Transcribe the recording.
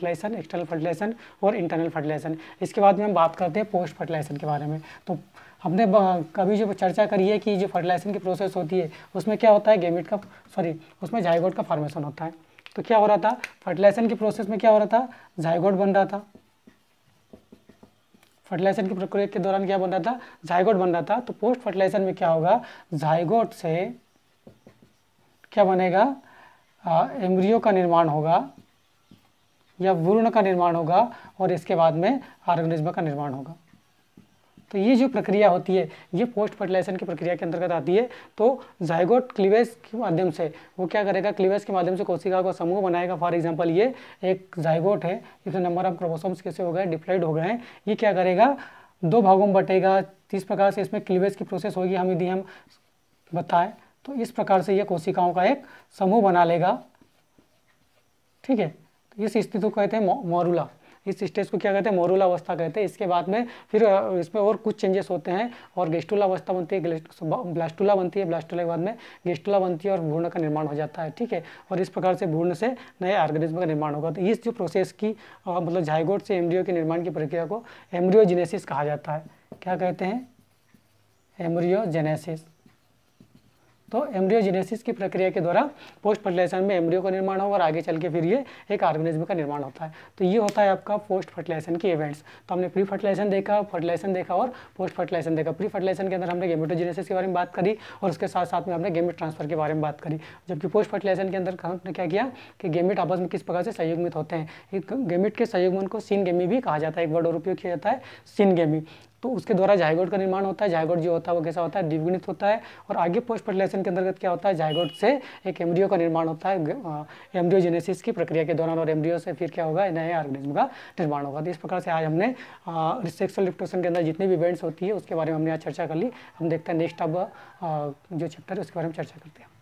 fertilisation external fertilisation और internal fertilisation इसके बाद में हम बात करते हैं पोस्ट फर्टिलाइजेशन के बारे में तो हमने कभी जो चर्चा करी है कि जो फर्टिलाइजेशन की प्रोसेस होती है उसमें क्या होता है गेमिट का सॉरी उसमें जायगोट का फॉर्मेशन होता है तो क्या हो रहा था फर्टिलाइजेशन की प्रोसेस में क्या हो रहा था जायगोट बन रहा था फर्टिलाइजेशन की प्रक्रिया के दौरान क्या बन रहा था जायगोट बन रहा था तो पोस्ट फर्टिलाइजेशन में क्या होगा जायगोट से क्या बनेगा एम्ब्रियो का निर्माण होगा या वूर्ण का निर्माण होगा और इसके बाद में ऑर्गेनिज्म का निर्माण होगा तो ये जो प्रक्रिया होती है ये पोस्ट फर्टिलाइजेशन की प्रक्रिया के अंतर्गत आती है तो जायगोट क्लीवेज के माध्यम से वो क्या करेगा क्लीवेज के माध्यम से कोशिका का समूह बनाएगा फॉर एग्जाम्पल ये एक जायगोट है जिसमें नंबर ऑफ क्रोमोसोम्स कैसे हो गए डिप्लाइड हो गए हैं ये क्या करेगा दो भागों में बटेगा इस प्रकार से इसमें क्लीवेज की प्रोसेस होगी हम यदि हम बताएं तो इस प्रकार से ये कोशिकाओं का एक समूह बना लेगा ठीक है तो इस स्थिति को कहते हैं मोरूला इस स्टेज को क्या कहते हैं मोरूला अवस्था कहते हैं इसके बाद में फिर इसमें और कुछ चेंजेस होते हैं और गेस्टुला अवस्था बनती है ब्लास्टुला बनती है ब्लास्टुला के बाद में गेस्टुला बनती है और भूर्ण का निर्माण हो जाता है ठीक है और इस प्रकार से भूर्ण से नए ऑर्गेनिज्म का निर्माण होगा तो इस जो प्रोसेस की मतलब झाइगोड से एम्ब्रियो के निर्माण की प्रक्रिया को एम्ब्रियोजेनेसिस कहा जाता है क्या कहते हैं एम्ब्रियोजेनेसिस तो एम्ब्रियोजेनेसिस की प्रक्रिया के द्वारा पोस्ट फर्टिलाइजेशन में एम्ब्रियो का निर्माण होगा और आगे चल के फिर ये एक ऑर्गेनिज्म का निर्माण होता है तो ये होता है आपका पोस्ट फर्टिलाइजेशन की इवेंट्स तो हमने प्री फर्टिलाइजेशन देखा फर्टिलाइजेशन देखा और पोस्ट फर्टिलाइजेशन देखा प्री फर्टिलाइजेशन के अंदर हमने गेमेटोजेनेसिस के बारे में बात करी और उसके साथ साथ में हमने गेमेट ट्रांसफर के बारे में बात करी जबकि पोस्ट फर्टिलाइजेशन के अंदर हमने क्या किया कि गेमेट आपस में किस प्रकार से संयुग्मित होते हैं गेमेट के संयुग्मन को गेमी भी कहा जाता है एक वर्ड और उपयोग किया जाता है गेमी तो उसके द्वारा जायगोट का निर्माण होता है जायगोट जो होता है वो कैसा होता है द्विगुणित होता है और आगे पोस्ट फर्टिलाइजेशन के अंतर्गत क्या होता है जायगोट से एक एम्ब्रियो का निर्माण होता है एम्ब्रियोजेनेसिस की प्रक्रिया के दौरान और एम्ब्रियो से फिर क्या होगा नए ऑर्गेनिज्म का निर्माण होगा तो इस प्रकार से आज हमने सेक्सुअल रिप्रोडक्शन के अंदर जितनी भी इवेंट्स होती है उसके बारे में हमने आज चर्चा कर ली हम देखते हैं नेक्स्ट अब जो चैप्टर है उसके बारे में चर्चा करते हैं